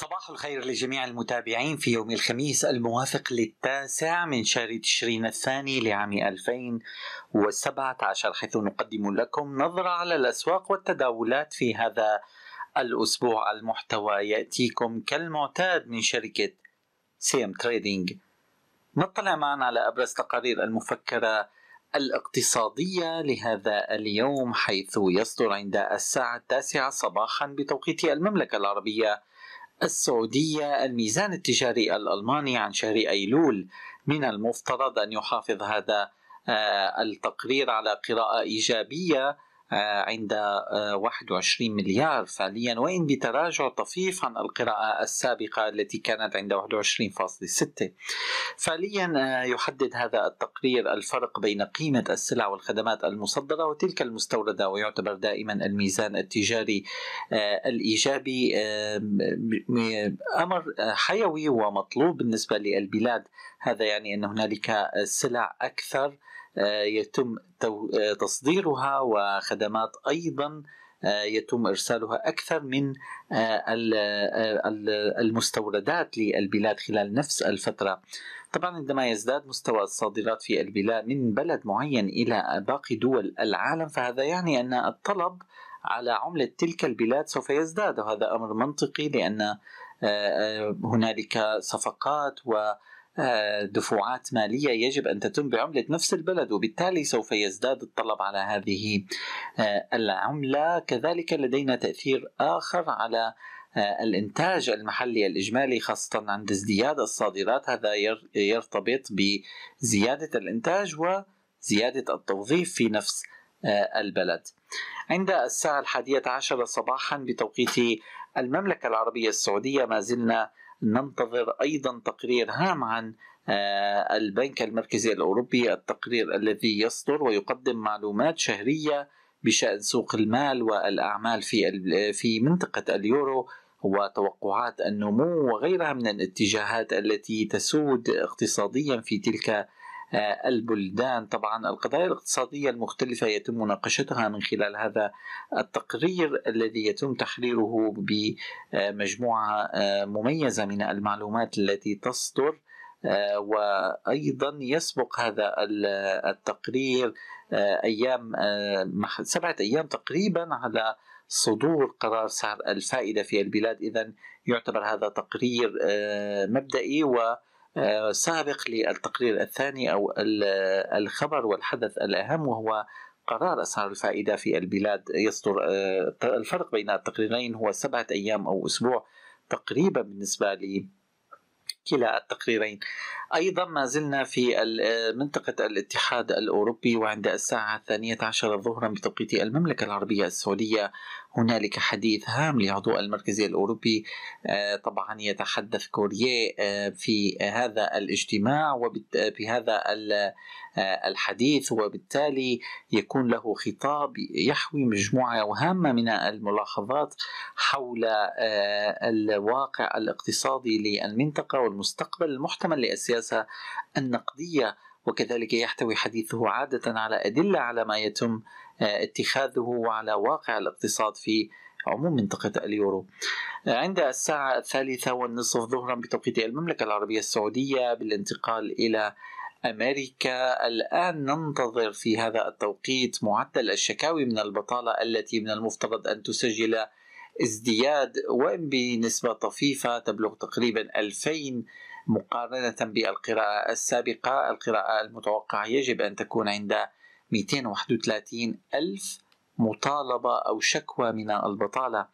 صباح الخير لجميع المتابعين في يوم الخميس الموافق للتاسع من شهر تشرين الثاني لعام 2017 حيث نقدم لكم نظرة على الأسواق والتداولات في هذا الأسبوع المحتوى يأتيكم كالمعتاد من شركة سيم تريدينج نطلع معنا على أبرز تقارير المفكرة الاقتصادية لهذا اليوم حيث يصدر عند الساعة التاسعة صباحا بتوقيت المملكة العربية السعودية الميزان التجاري الألماني عن شهر أيلول من المفترض أن يحافظ هذا آه، التقرير على قراءة إيجابية آه، عند 21 آه، مليار فعليا وإن بتراجع طفيف عن القراءة السابقة التي كانت عند 21.6 فعليا آه، يحدد هذا التقرير الفرق بين قيمة السلع والخدمات المصدرة وتلك المستوردة ويعتبر دائما الميزان التجاري الإيجابي أمر حيوي ومطلوب بالنسبة للبلاد هذا يعني أن هنالك سلع أكثر آه، يتم آه، تصديرها وخدمات ايضا آه، يتم ارسالها اكثر من المستوردات للبلاد خلال نفس الفتره. طبعا عندما يزداد مستوى الصادرات في البلاد من بلد معين الى باقي دول العالم فهذا يعني ان الطلب على عمله تلك البلاد سوف يزداد وهذا امر منطقي لان هنالك صفقات و آه، دفعات مالية يجب أن تتم بعملة نفس البلد وبالتالي سوف يزداد الطلب على هذه آه، العملة كذلك لدينا تأثير آخر على آه، الانتاج المحلي الاجمالي خاصه عند ازدياد الصادرات هذا يرتبط بزياده الانتاج وزياده التوظيف في نفس البلد. عند الساعه الحادية عشر صباحا بتوقيت المملكه العربيه السعوديه ما زلنا ننتظر أيضا تقرير هام عن آه، البنك المركزي الأوروبي التقرير الذي يصدر ويقدم معلومات شهرية بشأن سوق المال والأعمال في في منطقة اليورو وتوقعات النمو وغيرها من الاتجاهات التي تسود اقتصاديا في تلك آه، البلدان طبعا القضايا الاقتصادية المختلفة يتم مناقشتها من خلال هذا التقرير الذي يتم تحريره بمجموعة آه، مميزة من المعلومات التي تصدر آه، وأيضا يسبق هذا التقرير أيام سبعة أيام تقريبا على صدور قرار سعر الفائدة في البلاد إذا يعتبر هذا تقرير مبدئي و آه، سابق للتقرير الثاني أو الخبر والحدث الأهم وهو قرار أسعار الفائدة في البلاد يصدر آه، الفرق بين التقريرين هو سبعة أيام أو أسبوع تقريبا بالنسبة لي كلا التقريرين أيضا ما زلنا في آه، منطقة الاتحاد الأوروبي وعند الساعة الثانية عشر ظهرا بتوقيت المملكة العربية السعودية هنالك حديث هام لعضو المركزي الأوروبي آه، طبعا يتحدث كوريه آه، في هذا الاجتماع وفي آه، هذا الحديث وبالتالي يكون له خطاب يحوي مجموعة هامة من الملاحظات حول الواقع الاقتصادي للمنطقة والمستقبل المحتمل للسياسة النقدية وكذلك يحتوي حديثه عادة على أدلة على ما يتم آه، اتخاذه على واقع الاقتصاد في عموم منطقة اليورو آه، عند الساعة الثالثة والنصف ظهرا بتوقيت المملكة العربية السعودية بالانتقال إلى أمريكا الآن ننتظر في هذا التوقيت معدل الشكاوي من البطالة التي من المفترض أن تسجل ازدياد وإن بنسبة طفيفة تبلغ تقريبا 2000 مقارنة بالقراءة السابقة القراءة المتوقعة يجب أن تكون عند 231 ألف مطالبة أو شكوى من البطالة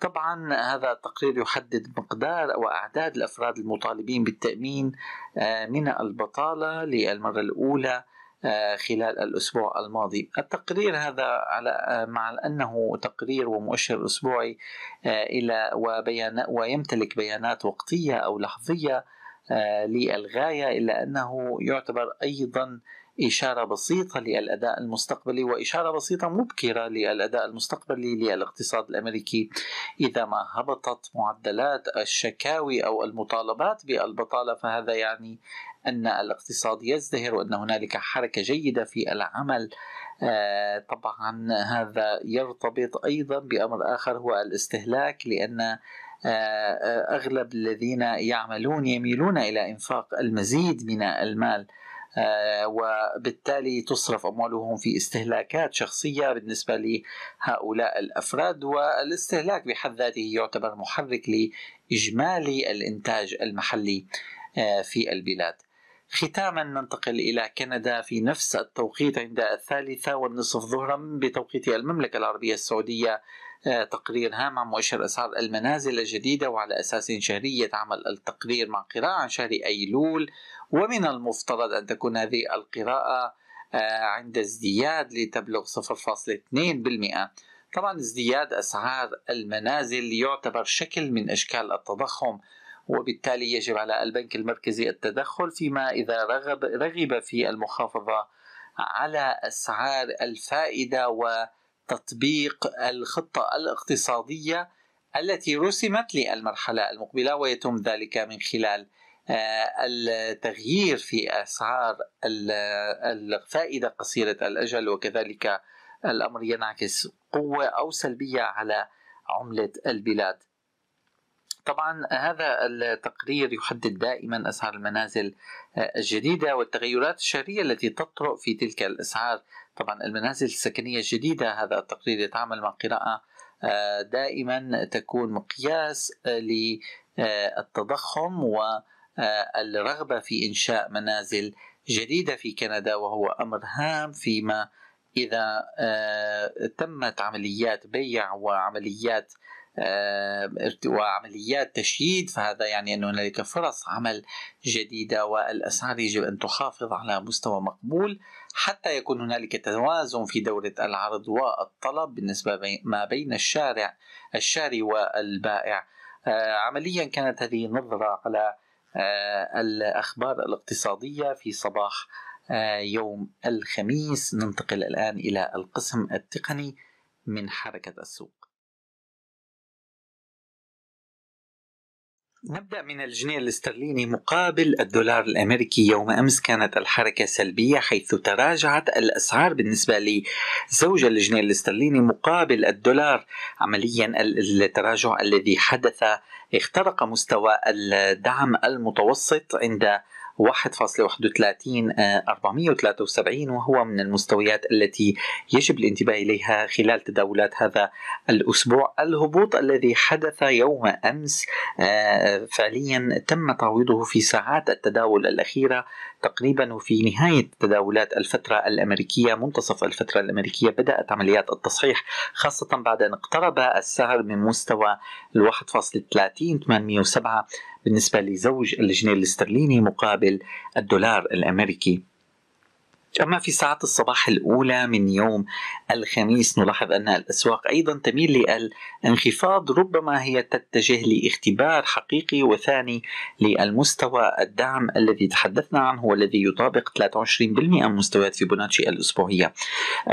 طبعا هذا التقرير يحدد مقدار وأعداد الأفراد المطالبين بالتأمين آه، من البطالة للمرة الأولى آه، خلال الأسبوع الماضي التقرير هذا على آه، مع أنه تقرير ومؤشر أسبوعي إلى وبيان ويمتلك بيانات وقتية أو لحظية آه، للغايه الا انه يعتبر ايضا إشارة بسيطة للأداء المستقبلي وإشارة بسيطة مبكرة للأداء المستقبلي للاقتصاد الأمريكي إذا ما هبطت معدلات الشكاوي أو المطالبات بالبطالة فهذا يعني أن الاقتصاد يزدهر وأن هنالك حركة جيدة في العمل آه، طبعا هذا يرتبط أيضا بأمر آخر هو الاستهلاك لأن آه، آه، اغلب الذين يعملون يميلون الى انفاق المزيد من المال آه، وبالتالي تصرف اموالهم في استهلاكات شخصيه بالنسبه لهؤلاء الافراد والاستهلاك بحد ذاته يعتبر محرك لاجمالي الانتاج المحلي في البلاد. ختاما ننتقل إلى كندا في نفس التوقيت عند الثالثة والنصف ظهرا بتوقيت المملكة العربية السعودية آه، تقرير هام عن مؤشر أسعار المنازل الجديدة وعلى أساس شهري يتعامل التقرير مع قراءة عن شهر أيلول ومن المفترض أن تكون هذه القراءة آه، عند ازدياد لتبلغ 0.2% طبعا ازدياد أسعار المنازل يعتبر شكل من أشكال التضخم وبالتالي يجب على البنك المركزي التدخل فيما إذا رغب, رغب في المحافظة على أسعار الفائدة وتطبيق الخطة الاقتصادية التي رسمت للمرحلة المقبلة ويتم ذلك من خلال آه، التغيير في أسعار الفائدة قصيرة الأجل وكذلك الأمر ينعكس قوة أو سلبية على عملة البلاد طبعا هذا التقرير يحدد دائما أسعار المنازل آه، الجديدة والتغيرات الشهرية التي تطرأ في تلك الأسعار طبعا المنازل السكنية الجديدة هذا التقرير يتعامل مع قراءة آه، دائما تكون مقياس آه، للتضخم والرغبة في إنشاء منازل جديدة في كندا وهو أمر هام فيما إذا تمت عمليات بيع وعمليات وعمليات تشييد فهذا يعني أن هنالك فرص عمل جديدة والأسعار يجب أن تحافظ على مستوى مقبول حتى يكون هنالك توازن في دورة العرض والطلب بالنسبة ما بين الشارع الشاري والبائع آه، عمليا كانت هذه نظرة على آه، الأخبار الاقتصادية في صباح آه، يوم الخميس ننتقل الآن إلى القسم التقني من حركة السوق نبدأ من الجنيه الاسترليني مقابل الدولار الأمريكي يوم أمس كانت الحركة سلبية حيث تراجعت الأسعار بالنسبة لزوج الجنيه الاسترليني مقابل الدولار عمليا التراجع الذي حدث اخترق مستوى الدعم المتوسط عند 1.31473 آه، وهو من المستويات التي يجب الانتباه إليها خلال تداولات هذا الأسبوع الهبوط الذي حدث يوم أمس آه، فعليا تم تعويضه في ساعات التداول الأخيرة تقريبا وفي نهاية تداولات الفترة الأمريكية منتصف الفترة الأمريكية بدأت عمليات التصحيح خاصة بعد أن اقترب السعر من مستوى ال 1.30 بالنسبة لزوج الجنيه الاسترليني مقابل الدولار الأمريكي أما في ساعات الصباح الأولى من يوم الخميس نلاحظ أن الأسواق أيضا تميل للانخفاض ربما هي تتجه لاختبار حقيقي وثاني للمستوى الدعم الذي تحدثنا عنه والذي يطابق 23% من مستويات فيبوناتشي الأسبوعية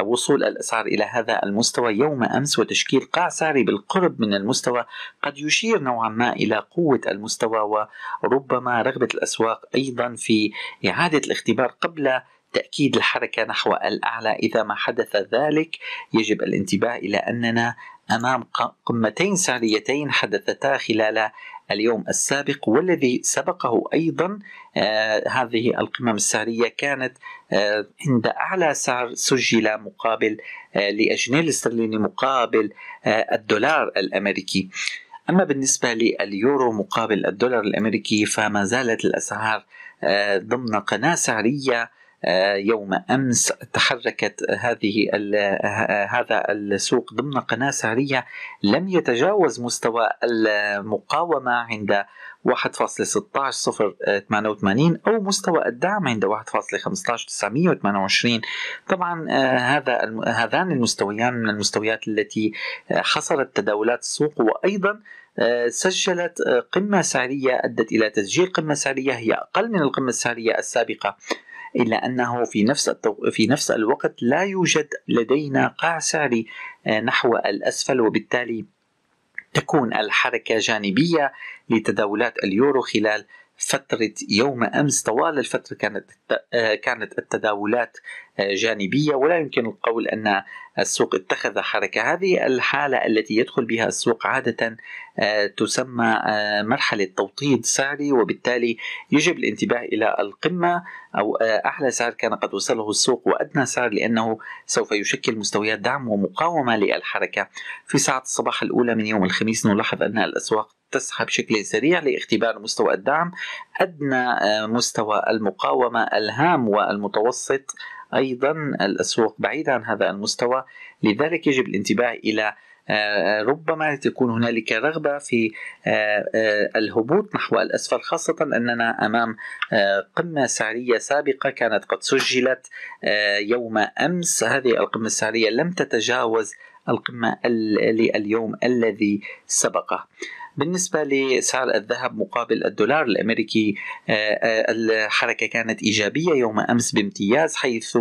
وصول الأسعار إلى هذا المستوى يوم أمس وتشكيل قاع سعري بالقرب من المستوى قد يشير نوعا ما إلى قوة المستوى وربما رغبة الأسواق أيضا في إعادة الاختبار قبل تأكيد الحركة نحو الأعلى إذا ما حدث ذلك يجب الانتباه إلى أننا أمام قمتين سعريتين حدثتا خلال اليوم السابق والذي سبقه أيضا آه، هذه القمم السعرية كانت آه، عند أعلى سعر سجل مقابل آه، لأجنيه للجنيه الاسترليني مقابل الدولار الأمريكي أما بالنسبة لليورو مقابل الدولار الأمريكي فما زالت الأسعار ضمن قناة سعرية آه، يوم امس تحركت هذه آه، هذا السوق ضمن قناه سعريه لم يتجاوز مستوى المقاومه عند 1.16088 او مستوى الدعم عند 1.15928 طبعا آه، هذا هذان المستويان من المستويات التي حصرت تداولات السوق وايضا سجلت قمة سعرية أدت إلى تسجيل قمة سعرية هي أقل من القمة السعرية السابقة إلا أنه في نفس التو... في نفس الوقت لا يوجد لدينا قاع سعري آه، نحو الأسفل وبالتالي تكون الحركة جانبية لتداولات اليورو خلال فترة يوم أمس طوال الفترة كانت آه، كانت التداولات جانبية ولا يمكن القول أن السوق اتخذ حركة هذه الحالة التي يدخل بها السوق عادة آه، تسمى آه، مرحلة توطيد سعري وبالتالي يجب الانتباه إلى القمة أو آه، أعلى سعر كان قد وصله السوق وأدنى سعر لأنه سوف يشكل مستويات دعم ومقاومة للحركة في ساعة الصباح الأولى من يوم الخميس نلاحظ أن الأسواق تسحب بشكل سريع لاختبار مستوى الدعم أدنى مستوى المقاومة الهام والمتوسط أيضا الأسواق بعيدة عن هذا المستوى لذلك يجب الانتباه إلى آه، ربما تكون هنالك رغبه في آه، آه، الهبوط نحو الاسفل خاصه اننا امام قمه سعريه سابقه كانت قد سجلت يوم امس هذه القمه السعريه لم تتجاوز القمة لليوم الذي سبقه بالنسبة لسعر الذهب مقابل الدولار الأمريكي آه، آه، الحركة كانت إيجابية يوم أمس بامتياز حيث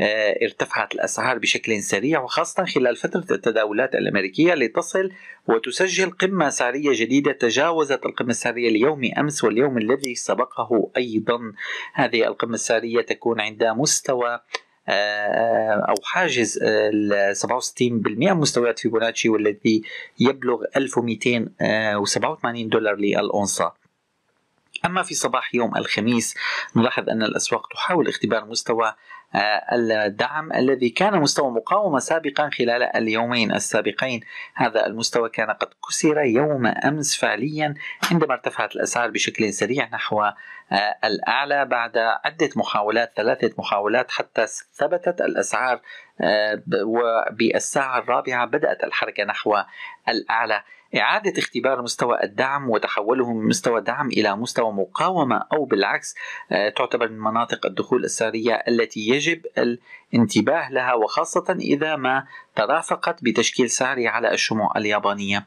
آه، ارتفعت الأسعار بشكل سريع وخاصة خلال فترة التداولات الأمريكية لتصل وتسجل قمة سعرية جديدة تجاوزت القمة السعرية ليوم أمس واليوم الذي سبقه أيضا هذه القمة السعرية تكون عند مستوى آه، او حاجز آه، ال 67% مستويات فيبوناتشي والذي يبلغ 1287 دولار للأونصة أما في صباح يوم الخميس نلاحظ أن الأسواق تحاول اختبار مستوى الدعم الذي كان مستوى مقاومة سابقا خلال اليومين السابقين هذا المستوى كان قد كسر يوم أمس فعليا عندما ارتفعت الأسعار بشكل سريع نحو آه، الأعلى بعد عدة محاولات ثلاثة محاولات حتى ثبتت الأسعار آه، وبالساعة الرابعة بدأت الحركة نحو الأعلى إعادة اختبار مستوى الدعم وتحوله من مستوى دعم إلى مستوى مقاومة أو بالعكس آه، تعتبر من مناطق الدخول السرية التي يجب الانتباه لها وخاصة إذا ما ترافقت بتشكيل سعري على الشموع اليابانية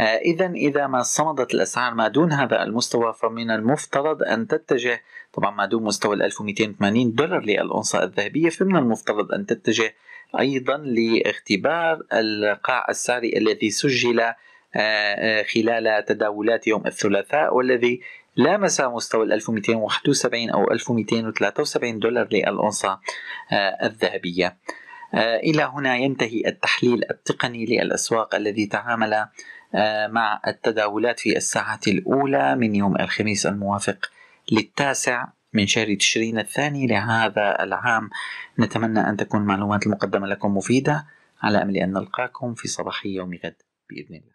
آه، إذا إذا ما صمدت الأسعار ما دون هذا المستوى فمن المفترض أن تتجه طبعا ما دون مستوى ال 1280 دولار للأونصة الذهبية فمن المفترض أن تتجه أيضا لاختبار القاع السعري الذي سجل آه، آه، خلال تداولات يوم الثلاثاء والذي لامس مستوى 1271 أو 1273 دولار للأونصة آه، الذهبية إلى هنا ينتهي التحليل التقني للأسواق الذي تعامل مع التداولات في الساعة الأولى من يوم الخميس الموافق للتاسع من شهر تشرين الثاني لهذا العام نتمنى أن تكون معلومات المقدمة لكم مفيدة على أمل أن نلقاكم في صباح يوم غد بإذن الله